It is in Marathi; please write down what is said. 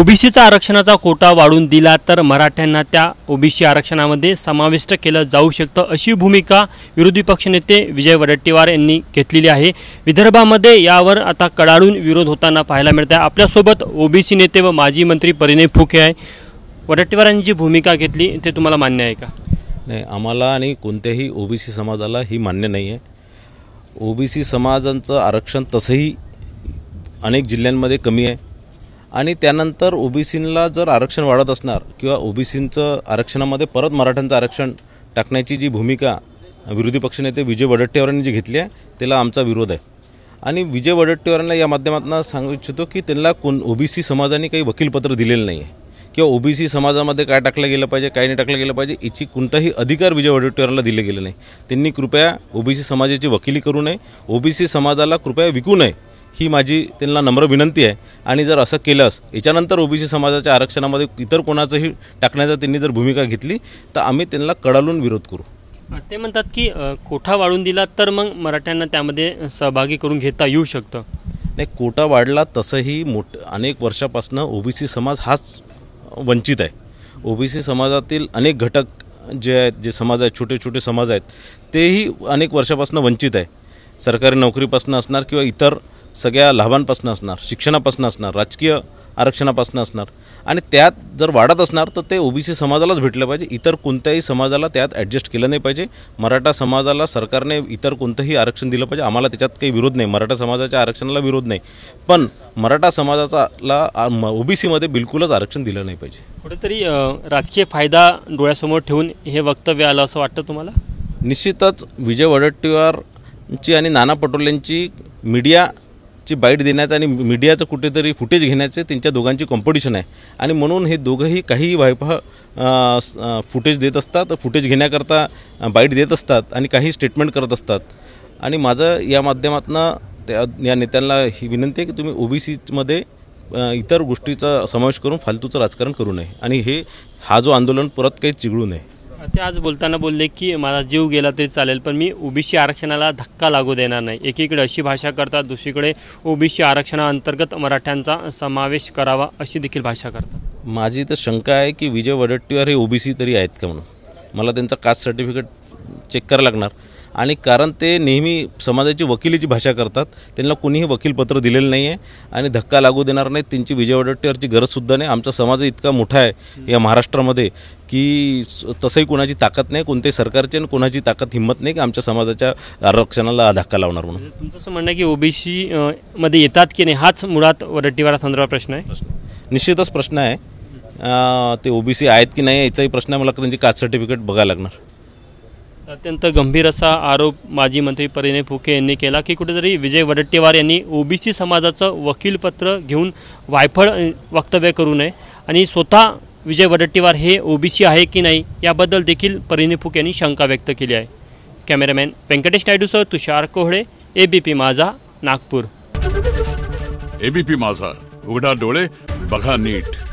ओबीसीचा आरक्षणाचा कोटा वाढून दिला तर मराठ्यांना त्या ओबीसी आरक्षणामध्ये समाविष्ट केलं जाऊ शकतं अशी भूमिका विरोधी पक्षनेते विजय वडेट्टीवार यांनी घेतलेली आहे विदर्भामध्ये यावर आता कडाडून विरोध होताना पाहायला मिळत आहे आपल्यासोबत ओबीसी नेते व माजी मंत्री परिणय फुके आहे वडेट्टीवारांनी जी भूमिका घेतली ते तुम्हाला मान्य आहे का नाही आम्हाला आणि कोणत्याही ओबीसी समाजाला ही मान्य नाही आहे ओबीसी समाजांचं आरक्षण तसंही अनेक जिल्ह्यांमध्ये कमी आहे आणि त्यानंतर ओबीसीला जर आरक्षण वाढत असणार किंवा ओबीसींचं आरक्षणामध्ये परत मराठ्यांचं आरक्षण टाकण्याची जी भूमिका विरोधी पक्षनेते विजय वडट्टेवारांनी जी घेतली आहे त्याला आमचा विरोध आहे आणि विजय वडट्टेवारांना या माध्यमातून सांगू इच्छितो की त्यांना कोण ओबीसी समाजाने काही वकीलपत्र दिलेलं नाही आहे किंवा ओबीसी समाजामध्ये काय टाकलं गेलं पाहिजे काय नाही टाकलं गेलं पाहिजे याची कोणताही अधिकार विजय वडेट्टीवारांना दिले गेले नाही त्यांनी कृपया ओबीसी समाजाची वकिली करू नये ओबीसी समाजाला कृपया विकू नये ही माझी त्यांना नम्र विनंती आहे आणि जर असं केलंस याच्यानंतर ओबीसी समाजाच्या आरक्षणामध्ये इतर कोणाचंही टाकण्याचा त्यांनी जर भूमिका घेतली तर आम्ही त्यांना कडालून विरोध करू ते म्हणतात की कोठा वाढून दिला तर मग मराठ्यांना त्यामध्ये सहभागी करून घेता येऊ शकतं नाही कोटा वाढला तसंही मोठ अनेक वर्षापासून ओबीसी समाज हाच वंचित आहे ओबीसी समाजातील अनेक घटक जे आहेत जे समाज आहेत छोटे छोटे समाज आहेत तेही अनेक वर्षापासून वंचित आहे सरकारी नोकरीपासून असणार किंवा इतर सगळ्या लाभांपासून असणार शिक्षणापासून असणार राजकीय आरक्षणापासून असणार आणि त्यात जर वाढत असणार तर ते ओबीसी समाजालाच भेटलं पाहिजे इतर कोणत्याही समाजाला त्यात ॲडजस्ट केलं नाही पाहिजे मराठा समाजाला सरकारने इतर कोणतंही आरक्षण दिलं पाहिजे आम्हाला त्याच्यात काही विरोध नाही मराठा समाजाच्या आरक्षणाला विरोध नाही पण मराठा समाजाचाला ओबीसीमध्ये बिलकुलच आरक्षण दिलं नाही पाहिजे कुठेतरी राजकीय फायदा डोळ्यासमोर ठेवून हे वक्तव्य आलं असं वाटतं तुम्हाला निश्चितच विजय वडेट्टीवारची आणि नाना पटोलेंची मीडिया ची बाईट देण्याचं आणि मीडियाचं कुठेतरी फुटेज घेण्याचे त्यांच्या दोघांची कॉम्पिटिशन आहे आणि म्हणून हे दोघंही काही वायफा फुटेज देत असतात फुटेज घेण्याकरता बाईट देत असतात आणि काही स्टेटमेंट करत असतात आणि माझं या माध्यमातून त्या या नेत्यांना ही विनंती आहे की तुम्ही ओबीसीमध्ये इतर गोष्टीचा समावेश करून फालतूचं राजकारण करू नये आणि हे हा जो आंदोलन परत काही चिघळू नये ते आज बोलताना बोलले की माझा जीव गेला तरी चालेल पण मी ओबीसी आरक्षणाला धक्का लागू देणार नाही एकीकडे अशी भाषा करतात दुसरीकडे ओबीसी आरक्षणाअंतर्गत मराठ्यांचा समावेश करावा अशी देखील भाषा करतात माझी तर शंका आहे की विजय वडट्टीवार हे ओबीसी तरी आहेत का म्हणून मला त्यांचा कास्ट सर्टिफिकेट चेक करावं लागणार आणि कारण ते नेहमी समाजाची वकिलीची भाषा करतात त्यांना कुणीही वकीलपत्र दिलेलं नाही आहे आणि धक्का लागू देणार नाही त्यांची विजय वडट्टीवरची गरजसुद्धा नाही आमचा समाज इतका मोठा आहे या महाराष्ट्रामध्ये की तसंही कोणाची ताकद नाही कोणत्याही सरकारची आणि कोणाची ताकद हिंमत नाही की आमच्या समाजाच्या आरक्षणाला धक्का लावणार म्हणून म्हणजे तुमचं असं म्हणणं की ओबीसी मध्ये येतात की नाही हाच मुळात वडेट्टीवारासंदर्भात प्रश्न आहे निश्चितच प्रश्न आहे ते ओबीसी आहेत की नाही याचाही प्रश्न आहे मला त्यांची कास्ट सर्टिफिकेट बघायला लागणार अत्यंत गंभीर असा आरोप माजी मंत्री परिणय फुके यांनी केला की कुठेतरी विजय वडट्टीवार यांनी ओबीसी समाजाचं वकीलपत्र घेऊन वायफळ वक्तव्य करू नये आणि स्वतः विजय वडट्टीवार हे ओबीसी आहे की नाही याबद्दल देखील परिणय फुके यांनी शंका व्यक्त केली आहे कॅमेरामॅन व्यंकटेश नायडूसह तुषार कोहळे एबीपी माझा नागपूर एबीपी माझा उघडा डोळे बघा नीट